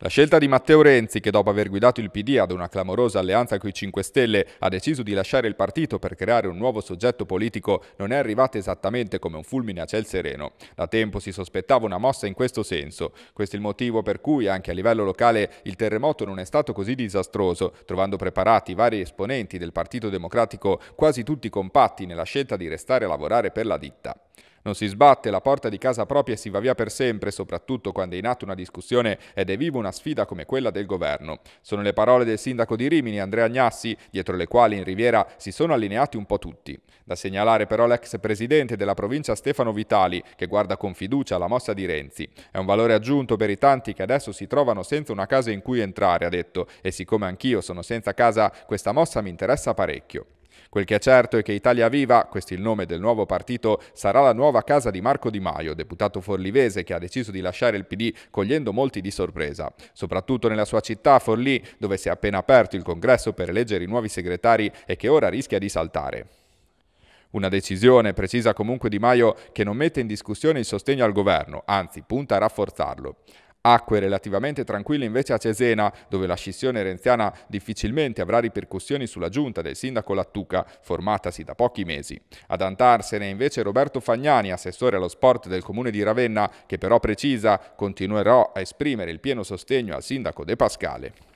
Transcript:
La scelta di Matteo Renzi, che dopo aver guidato il PD ad una clamorosa alleanza con i 5 Stelle ha deciso di lasciare il partito per creare un nuovo soggetto politico, non è arrivata esattamente come un fulmine a ciel sereno. Da tempo si sospettava una mossa in questo senso. Questo è il motivo per cui anche a livello locale il terremoto non è stato così disastroso, trovando preparati vari esponenti del Partito Democratico quasi tutti compatti nella scelta di restare a lavorare per la ditta. Non si sbatte la porta di casa propria e si va via per sempre, soprattutto quando è in atto una discussione ed è viva una sfida come quella del governo. Sono le parole del sindaco di Rimini, Andrea Agnassi, dietro le quali in Riviera si sono allineati un po' tutti. Da segnalare però l'ex presidente della provincia Stefano Vitali, che guarda con fiducia la mossa di Renzi. È un valore aggiunto per i tanti che adesso si trovano senza una casa in cui entrare, ha detto, e siccome anch'io sono senza casa, questa mossa mi interessa parecchio. Quel che è certo è che Italia Viva, questo è il nome del nuovo partito, sarà la nuova casa di Marco Di Maio, deputato forlivese che ha deciso di lasciare il PD cogliendo molti di sorpresa. Soprattutto nella sua città, Forlì, dove si è appena aperto il congresso per eleggere i nuovi segretari e che ora rischia di saltare. Una decisione, precisa comunque Di Maio, che non mette in discussione il sostegno al governo, anzi punta a rafforzarlo. Acque relativamente tranquille invece a Cesena, dove la scissione renziana difficilmente avrà ripercussioni sulla giunta del sindaco Lattuca, formatasi da pochi mesi. Ad antarsene invece Roberto Fagnani, assessore allo sport del comune di Ravenna, che però precisa continuerò a esprimere il pieno sostegno al sindaco De Pascale.